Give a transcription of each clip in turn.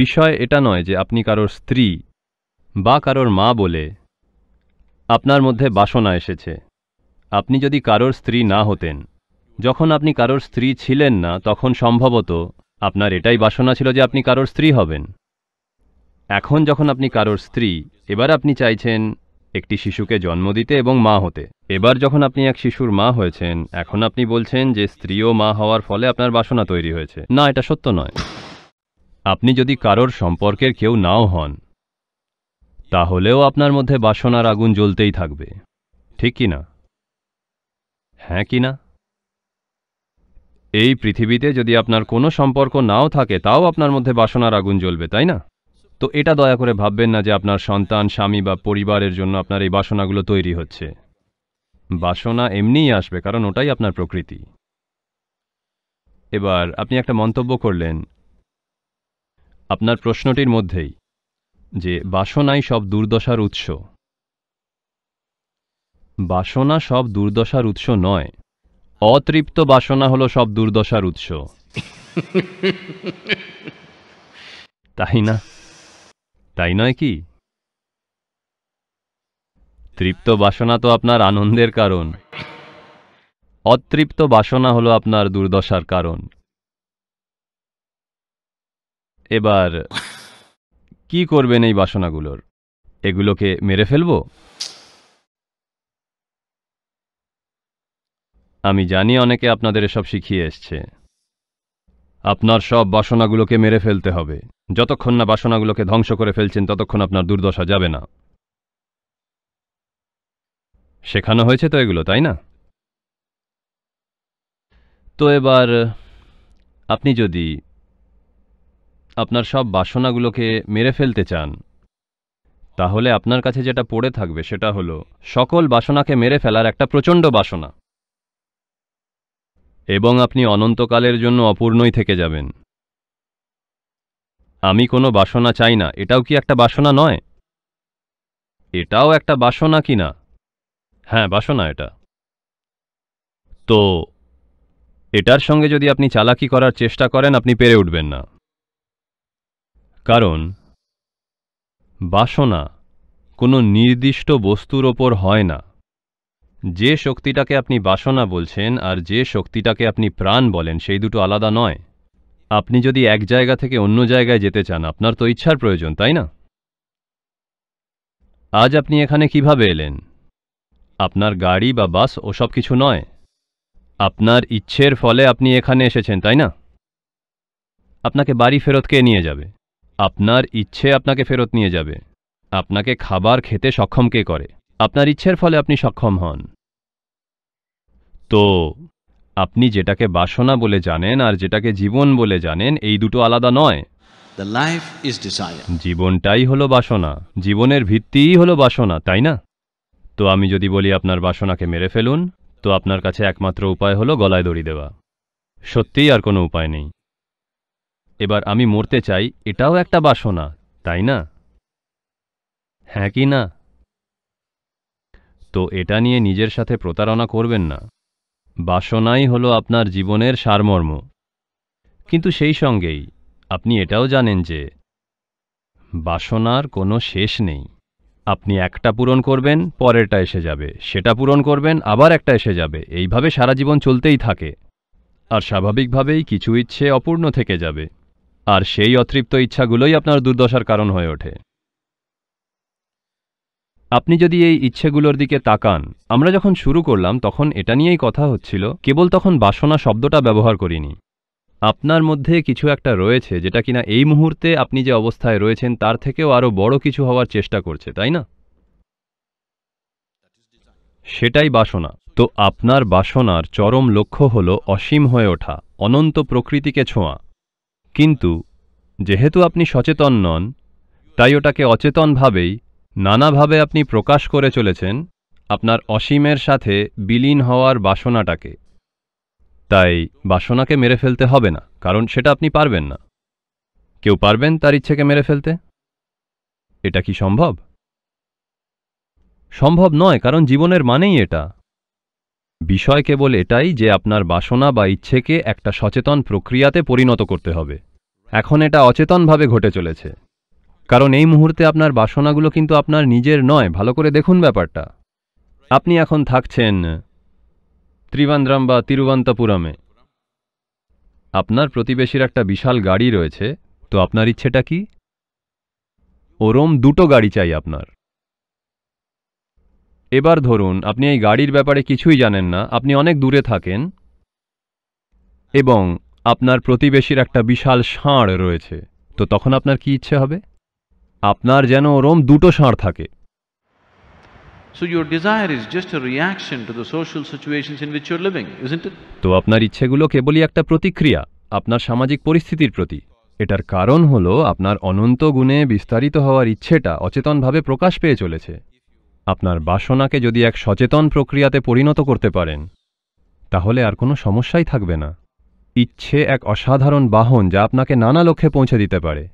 বিষয় এটা নয় যে আপনি কারোর স্ত্রী বা কারোর মা বলে আপনার মধ্যে বাসনা এসেছে আপনি যদি কারোর স্ত্রী না হতেন যখন আপনি কারোর স্ত্রী ছিলেন না তখন সম্ভবত আপনার এটাই বাসনা ছিল যে আপনি কারোর স্ত্রী হবেন এখন যখন আপনি কারোর স্ত্রী এবার আপনি চাইছেন একটি শিশুকে জন্ম দিতে এবং মা হতে এবার যখন আপনি এক শিশুর মা হয়েছেন এখন আপনি বলছেন যে স্ত্রী ও মা হওয়ার ফলে আপনার বাসনা তৈরি হয়েছে না এটা সত্য নয় আপনি যদি কারোর সম্পর্কের কেউ নাও হন তাহলেও আপনার মধ্যে বাসনার আগুন জ্বলতেই থাকবে ঠিক কি না হ্যাঁ কি না এই পৃথিবীতে যদি আপনার কোনো সম্পর্ক নাও থাকে তাও আপনার মধ্যে বাসনার আগুন জ্বলবে তাই না তো এটা দয়া করে ভাববেন না যে আপনার সন্তান স্বামী বা পরিবারের জন্য আপনার এই বাসনাগুলো তৈরি হচ্ছে বাসনা এমনিই আসবে কারণ ওটাই আপনার প্রকৃতি এবার আপনি একটা মন্তব্য করলেন আপনার প্রশ্নটির মধ্যেই যে বাসনাই সব দুর্দশার উৎস বাসনা সব দুর্দশার উৎস নয় অতৃপ্ত বাসনা হলো সব দুর্দশার উৎস তাই না তাই নয় কি তৃপ্ত বাসনা তো আপনার আনন্দের কারণ অতৃপ্ত বাসনা হলো আপনার দুর্দশার কারণ এবার কি করবেন এই বাসনাগুলোর এগুলোকে মেরে ফেলব আমি জানি অনেকে আপনাদের এসব শিখিয়ে এসছে আপনার সব বাসনাগুলোকে মেরে ফেলতে হবে যতক্ষণ না বাসনাগুলোকে ধ্বংস করে ফেলছেন ততক্ষণ আপনার দুর্দশা যাবে না শেখানো হয়েছে তো এগুলো তাই না তো এবার আপনি যদি আপনার সব বাসনাগুলোকে মেরে ফেলতে চান তাহলে আপনার কাছে যেটা পড়ে থাকবে সেটা হলো সকল বাসনাকে মেরে ফেলার একটা প্রচণ্ড বাসনা এবং আপনি অনন্তকালের জন্য অপূর্ণই থেকে যাবেন আমি কোনো বাসনা চাই না এটাও কি একটা বাসনা নয় এটাও একটা বাসনা কি না হ্যাঁ বাসনা এটা তো এটার সঙ্গে যদি আপনি চালাকি করার চেষ্টা করেন আপনি পেরে উঠবেন না কারণ বাসনা কোনো নির্দিষ্ট বস্তুর ওপর হয় না যে শক্তিটাকে আপনি বাসনা বলছেন আর যে শক্তিটাকে আপনি প্রাণ বলেন সেই দুটো আলাদা নয় আপনি যদি এক জায়গা থেকে অন্য জায়গায় যেতে চান আপনার তো ইচ্ছার প্রয়োজন তাই না আজ আপনি এখানে কিভাবে এলেন আপনার গাড়ি বা বাস ওসব কিছু নয় আপনার ইচ্ছের ফলে আপনি এখানে এসেছেন তাই না আপনাকে বাড়ি ফেরত কে নিয়ে যাবে আপনার ইচ্ছে আপনাকে ফেরত নিয়ে যাবে আপনাকে খাবার খেতে সক্ষম কে করে আপনার ইচ্ছের ফলে আপনি সক্ষম হন তো আপনি যেটাকে বাসনা বলে জানেন আর যেটাকে জীবন বলে জানেন এই দুটো আলাদা নয় জীবনটাই হলো বাসনা জীবনের ভিত্তিই হলো বাসনা তাই না তো আমি যদি বলি আপনার বাসনাকে মেরে ফেলুন তো আপনার কাছে একমাত্র উপায় হলো গলায় দড়ি দেওয়া সত্যিই আর কোনো উপায় নেই এবার আমি মরতে চাই এটাও একটা বাসনা তাই না হ্যাঁ কি না তো এটা নিয়ে নিজের সাথে প্রতারণা করবেন না বাসনাই হলো আপনার জীবনের সারমর্ম কিন্তু সেই সঙ্গেই আপনি এটাও জানেন যে বাসনার কোনো শেষ নেই আপনি একটা পূরণ করবেন পরেরটা এসে যাবে সেটা পূরণ করবেন আবার একটা এসে যাবে এইভাবে সারা জীবন চলতেই থাকে আর স্বাভাবিকভাবেই কিছু ইচ্ছে অপূর্ণ থেকে যাবে আর সেই অতৃপ্ত ইচ্ছাগুলোই আপনার দুর্দশার কারণ হয়ে ওঠে আপনি যদি এই ইচ্ছেগুলোর দিকে তাকান আমরা যখন শুরু করলাম তখন এটা নিয়েই কথা হচ্ছিল কেবল তখন বাসনা শব্দটা ব্যবহার করিনি আপনার মধ্যে কিছু একটা রয়েছে যেটা কিনা এই মুহূর্তে আপনি যে অবস্থায় রয়েছেন তার থেকেও আরও বড় কিছু হওয়ার চেষ্টা করছে তাই না সেটাই বাসনা তো আপনার বাসনার চরম লক্ষ্য হল অসীম হয়ে ওঠা অনন্ত প্রকৃতিকে ছোঁয়া কিন্তু যেহেতু আপনি সচেতন নন তাই ওটাকে অচেতনভাবেই নানাভাবে আপনি প্রকাশ করে চলেছেন আপনার অসীমের সাথে বিলীন হওয়ার বাসনাটাকে তাই বাসনাকে মেরে ফেলতে হবে না কারণ সেটা আপনি পারবেন না কেউ পারবেন তার ইচ্ছেকে মেরে ফেলতে এটা কি সম্ভব সম্ভব নয় কারণ জীবনের মানেই এটা বিষয় কেবল এটাই যে আপনার বাসনা বা ইচ্ছেকে একটা সচেতন প্রক্রিয়াতে পরিণত করতে হবে এখন এটা অচেতনভাবে ঘটে চলেছে কারণ এই মুহূর্তে আপনার বাসনাগুলো কিন্তু আপনার নিজের নয় ভালো করে দেখুন ব্যাপারটা আপনি এখন থাকছেন ত্রিবান্দ্রাম বা তিরুবন্তপুরমে আপনার প্রতিবেশীর একটা বিশাল গাড়ি রয়েছে তো আপনার ইচ্ছেটা কি ওরম দুটো গাড়ি চাই আপনার এবার ধরুন আপনি এই গাড়ির ব্যাপারে কিছুই জানেন না আপনি অনেক দূরে থাকেন এবং আপনার প্রতিবেশীর একটা বিশাল ষাঁড় রয়েছে তো তখন আপনার কি ইচ্ছে হবে আপনার যেন ওরম দুটো ষাঁড় থাকে তো আপনার ইচ্ছেগুলো কেবলই একটা প্রতিক্রিয়া আপনার সামাজিক পরিস্থিতির প্রতি এটার কারণ হলো আপনার অনন্ত গুণে বিস্তারিত হওয়ার ইচ্ছেটা অচেতনভাবে প্রকাশ পেয়ে চলেছে আপনার বাসনাকে যদি এক সচেতন প্রক্রিয়াতে পরিণত করতে পারেন তাহলে আর কোনো সমস্যাই থাকবে না ইচ্ছে এক অসাধারণ বাহন যা আপনাকে নানা লক্ষ্যে পৌঁছে দিতে পারে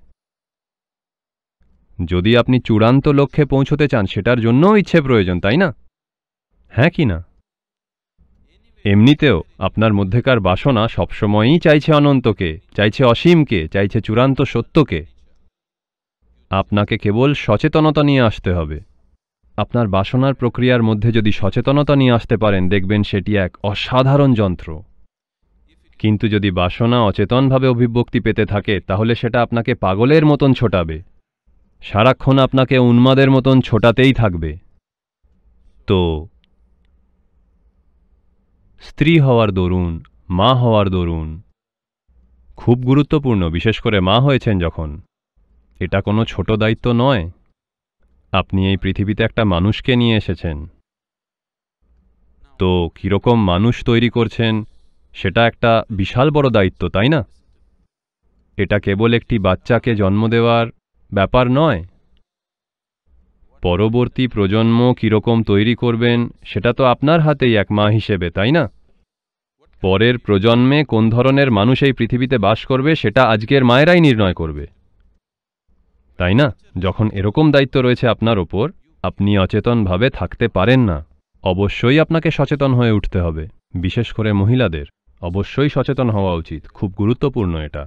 যদি আপনি চূড়ান্ত লক্ষ্যে পৌঁছতে চান সেটার জন্যও ইচ্ছে প্রয়োজন তাই না হ্যাঁ কি না এমনিতেও আপনার মধ্যেকার বাসনা সবসময়ই চাইছে অনন্তকে চাইছে অসীমকে চাইছে চূড়ান্ত সত্যকে আপনাকে কেবল সচেতনতা নিয়ে আসতে হবে আপনার বাসনার প্রক্রিয়ার মধ্যে যদি সচেতনতা নিয়ে আসতে পারেন দেখবেন সেটি এক অসাধারণ যন্ত্র কিন্তু যদি বাসনা অচেতনভাবে অভিব্যক্তি পেতে থাকে তাহলে সেটা আপনাকে পাগলের মতন ছোটাবে সারাক্ষণ আপনাকে উন্মাদের মতন ছোটাতেই থাকবে তো স্ত্রী হওয়ার দরুন মা হওয়ার দরুন খুব গুরুত্বপূর্ণ বিশেষ করে মা হয়েছেন যখন এটা কোনো ছোট দায়িত্ব নয় আপনি এই পৃথিবীতে একটা মানুষকে নিয়ে এসেছেন তো কীরকম মানুষ তৈরি করছেন সেটা একটা বিশাল বড় দায়িত্ব তাই না এটা কেবল একটি বাচ্চাকে জন্ম দেওয়ার ব্যাপার নয় পরবর্তী প্রজন্ম কীরকম তৈরি করবেন সেটা তো আপনার হাতেই এক মা হিসেবে তাই না পরের প্রজন্মে কোন ধরনের মানুষ এই পৃথিবীতে বাস করবে সেটা আজকের মায়েরাই নির্ণয় করবে তাই না যখন এরকম দায়িত্ব রয়েছে আপনার ওপর আপনি অচেতনভাবে থাকতে পারেন না অবশ্যই আপনাকে সচেতন হয়ে উঠতে হবে বিশেষ করে মহিলাদের অবশ্যই সচেতন হওয়া উচিত খুব গুরুত্বপূর্ণ এটা